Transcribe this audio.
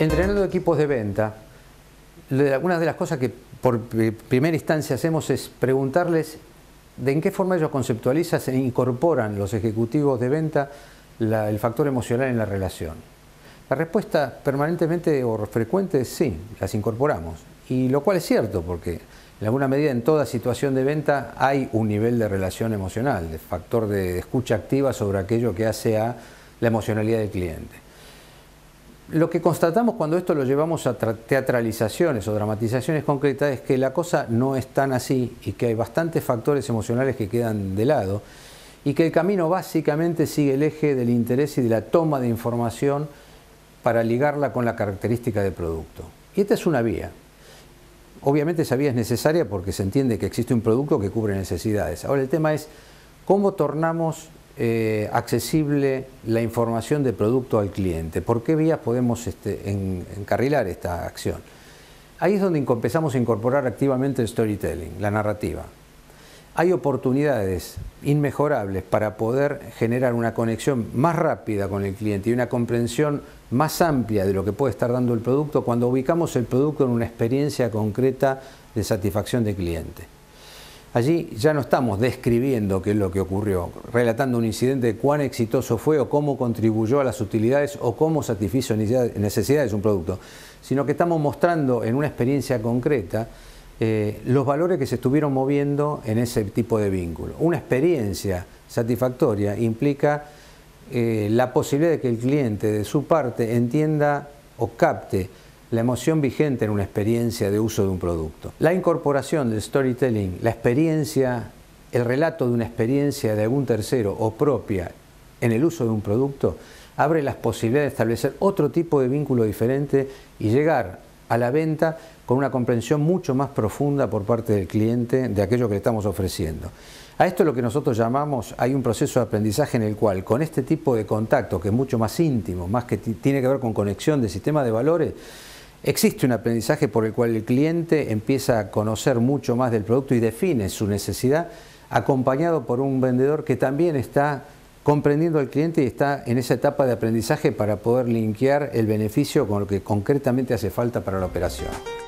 Entrenando equipos de venta, una de las cosas que por primera instancia hacemos es preguntarles de en qué forma ellos conceptualizan e incorporan los ejecutivos de venta el factor emocional en la relación. La respuesta permanentemente o frecuente es sí, las incorporamos. Y lo cual es cierto, porque en alguna medida en toda situación de venta hay un nivel de relación emocional, de factor de escucha activa sobre aquello que hace a la emocionalidad del cliente. Lo que constatamos cuando esto lo llevamos a teatralizaciones o dramatizaciones concretas es que la cosa no es tan así y que hay bastantes factores emocionales que quedan de lado y que el camino básicamente sigue el eje del interés y de la toma de información para ligarla con la característica del producto. Y esta es una vía. Obviamente esa vía es necesaria porque se entiende que existe un producto que cubre necesidades. Ahora el tema es cómo tornamos eh, accesible la información de producto al cliente. ¿Por qué vías podemos este, encarrilar esta acción? Ahí es donde empezamos a incorporar activamente el storytelling, la narrativa. Hay oportunidades inmejorables para poder generar una conexión más rápida con el cliente y una comprensión más amplia de lo que puede estar dando el producto cuando ubicamos el producto en una experiencia concreta de satisfacción de cliente. Allí ya no estamos describiendo qué es lo que ocurrió, relatando un incidente cuán exitoso fue o cómo contribuyó a las utilidades o cómo satisfizo necesidades de un producto, sino que estamos mostrando en una experiencia concreta eh, los valores que se estuvieron moviendo en ese tipo de vínculo. Una experiencia satisfactoria implica eh, la posibilidad de que el cliente de su parte entienda o capte la emoción vigente en una experiencia de uso de un producto. La incorporación del storytelling, la experiencia, el relato de una experiencia de algún tercero o propia en el uso de un producto, abre las posibilidades de establecer otro tipo de vínculo diferente y llegar a la venta con una comprensión mucho más profunda por parte del cliente de aquello que le estamos ofreciendo. A esto es lo que nosotros llamamos, hay un proceso de aprendizaje en el cual con este tipo de contacto, que es mucho más íntimo, más que tiene que ver con conexión de sistema de valores, Existe un aprendizaje por el cual el cliente empieza a conocer mucho más del producto y define su necesidad, acompañado por un vendedor que también está comprendiendo al cliente y está en esa etapa de aprendizaje para poder linkear el beneficio con lo que concretamente hace falta para la operación.